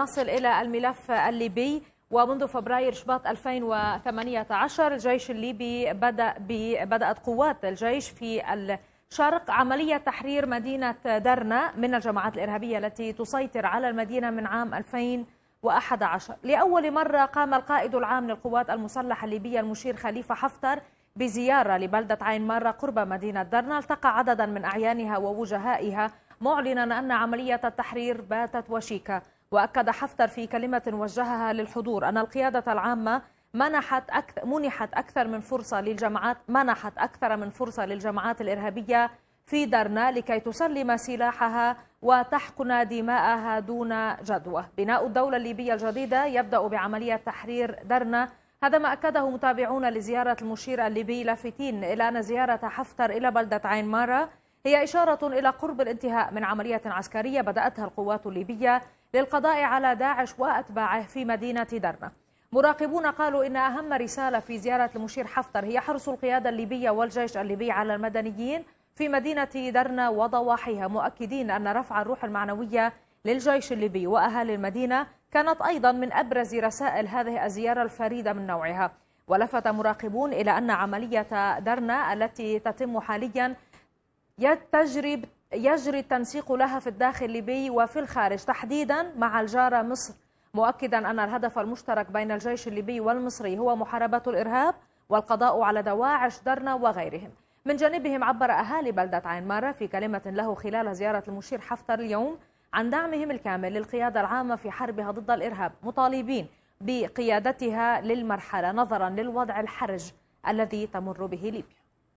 نصل إلى الملف الليبي ومنذ فبراير شباط 2018 الجيش الليبي بدأ بدأت قوات الجيش في الشرق عملية تحرير مدينة درنا من الجماعات الإرهابية التي تسيطر على المدينة من عام 2011 لأول مرة قام القائد العام للقوات المسلحة الليبية المشير خليفة حفتر بزيارة لبلدة عين مارة قرب مدينة درنا التقى عددا من أعيانها ووجهائها معلنا أن عملية التحرير باتت وشيكة وأكد حفتر في كلمة وجهها للحضور أن القيادة العامة منحت أكثر منحت أكثر من فرصة للجماعات منحت أكثر من فرصة للجماعات الإرهابية في درنا لكي تسلم سلاحها وتحقن دماءها دون جدوى. بناء الدولة الليبية الجديدة يبدأ بعملية تحرير درنا هذا ما أكده متابعون لزيارة المشير الليبي لافتين إلى أن زيارة حفتر إلى بلدة عين مارة هي إشارة إلى قرب الانتهاء من عملية عسكرية بدأتها القوات الليبية للقضاء على داعش وأتباعه في مدينة درنا مراقبون قالوا إن أهم رسالة في زيارة المشير حفتر هي حرص القيادة الليبية والجيش الليبي على المدنيين في مدينة درنا وضواحيها مؤكدين أن رفع الروح المعنوية للجيش الليبي وأهالي المدينة كانت أيضا من أبرز رسائل هذه الزيارة الفريدة من نوعها ولفت مراقبون إلى أن عملية درنا التي تتم حاليا تجري يجري التنسيق لها في الداخل الليبي وفي الخارج تحديدا مع الجارة مصر مؤكدا أن الهدف المشترك بين الجيش الليبي والمصري هو محاربة الإرهاب والقضاء على دواعش درنا وغيرهم من جانبهم عبر أهالي بلدة عين مارة في كلمة له خلال زيارة المشير حفتر اليوم عن دعمهم الكامل للقيادة العامة في حربها ضد الإرهاب مطالبين بقيادتها للمرحلة نظرا للوضع الحرج الذي تمر به ليبيا